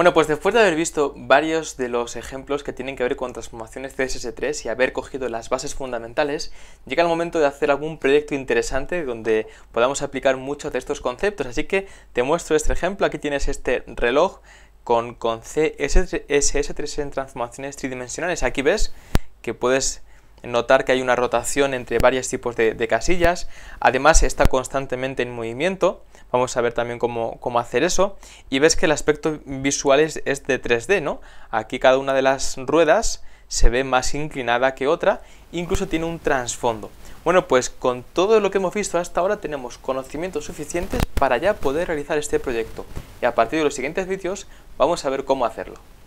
Bueno, pues después de haber visto varios de los ejemplos que tienen que ver con transformaciones CSS3 y haber cogido las bases fundamentales, llega el momento de hacer algún proyecto interesante donde podamos aplicar muchos de estos conceptos. Así que te muestro este ejemplo. Aquí tienes este reloj con, con CSS3 en transformaciones tridimensionales. Aquí ves que puedes notar que hay una rotación entre varios tipos de, casillas, además está constantemente en movimiento, vamos a ver también cómo, hacer eso, y ves que el aspecto visual es, de 3D, ¿no? Aquí cada una de las ruedas se ve más inclinada que otra, incluso tiene un trasfondo. Bueno, pues con todo lo que hemos visto hasta ahora tenemos conocimientos suficientes para ya poder realizar este proyecto, y a partir de los siguientes vídeos vamos a ver cómo hacerlo.